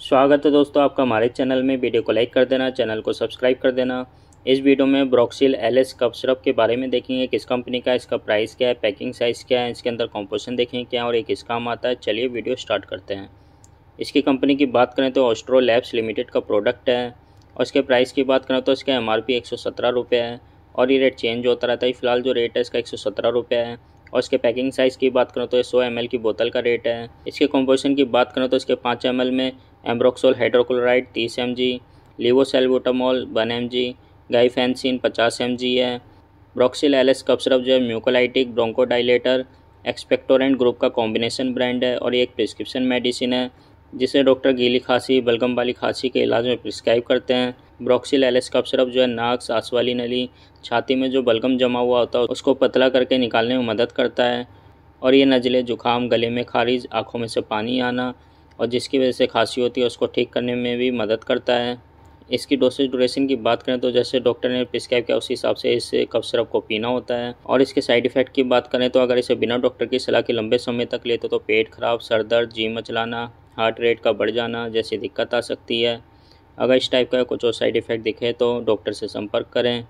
स्वागत है दोस्तों आपका हमारे चैनल में वीडियो को लाइक कर देना चैनल को सब्सक्राइब कर देना इस वीडियो में Broxil L S cough syrup के बारे में देखेंगे किस कंपनी का इसका प्राइस क्या है पैकिंग साइज़ क्या है इसके अंदर कॉम्पोजिशन देखेंगे क्या और एक इसका काम आता है चलिए वीडियो स्टार्ट करते हैं इसकी कंपनी की बात करें तो ऑस्ट्रो लैब्स लिमिटेड का प्रोडक्ट है और इसके प्राइस की बात करें तो इसका एम आर पी है और ये रेट चेंज होता रहता है फिलहाल जो रेट है इसका एक सौ है और इसके पैकिंग साइज़ की बात करें तो ये सौ एम की बोतल का रेट है इसके कॉम्पोजिशन की बात करें तो इसके पाँच एम में एम्ब्रोक्सोल हाइड्रोक्लोराइड तीस M G levosalbutamol one M G guaifenesin पचास एम जी है ब्रोक्सिल एलेस एस जो है म्यूकोलाइटिक ब्रोंकोडाइलेटर एक्सपेक्टोरेंट ग्रुप का कॉम्बिनेशन ब्रांड है और ये एक प्रिस्क्रिप्शन मेडिसिन है जिसे डॉक्टर गीली खांसी बलगम वाली खांसी के इलाज में प्रिस्क्राइब करते हैं ब्रोक्सिल एलेस एस जो है नाक सांस वाली नली छाती में जो बलगम जमा हुआ होता है उसको पतला करके निकालने में मदद करता है और ये नज़ले जुकाम गले में खारिज आँखों में से पानी आना और जिसकी वजह से खांसी होती है उसको ठीक करने में भी मदद करता है इसकी डोसेज ड्यूरेशन की बात करें तो जैसे डॉक्टर ने प्रिस्क्राइब किया उसी हिसाब से इस कफ सिरप को पीना होता है और इसके साइड इफेक्ट की बात करें तो अगर इसे बिना डॉक्टर की सलाह के लंबे समय तक लेते तो पेट खराब सर दर्द जी मचलाना हार्ट रेट का बढ़ जाना जैसी दिक्कत आ सकती है अगर इस टाइप का कुछ और साइड इफ़ेक्ट दिखे तो डॉक्टर से संपर्क करें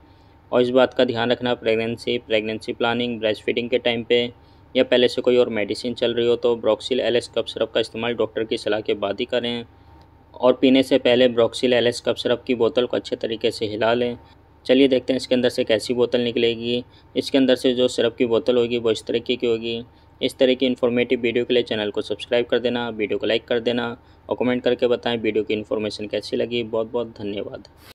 और इस बात का ध्यान रखना pregnancy pregnancy planning breastfeeding के टाइम पर या पहले से कोई और मेडिसिन चल रही हो तो ब्रॉक्सिल एलेस कप सिरप का इस्तेमाल डॉक्टर की सलाह के बाद ही करें और पीने से पहले ब्रॉक्सिल एलेस कप सिरप की बोतल को अच्छे तरीके से हिला लें चलिए देखते हैं इसके अंदर से कैसी बोतल निकलेगी इसके अंदर से जो सिरप की बोतल होगी वो इस तरीके की होगी इस तरह की इन्फॉर्मेटिव वीडियो के लिए चैनल को सब्सक्राइब कर देना वीडियो को लाइक कर देना और कमेंट करके बताएं वीडियो की इन्फॉर्मेशन कैसी लगी बहुत बहुत धन्यवाद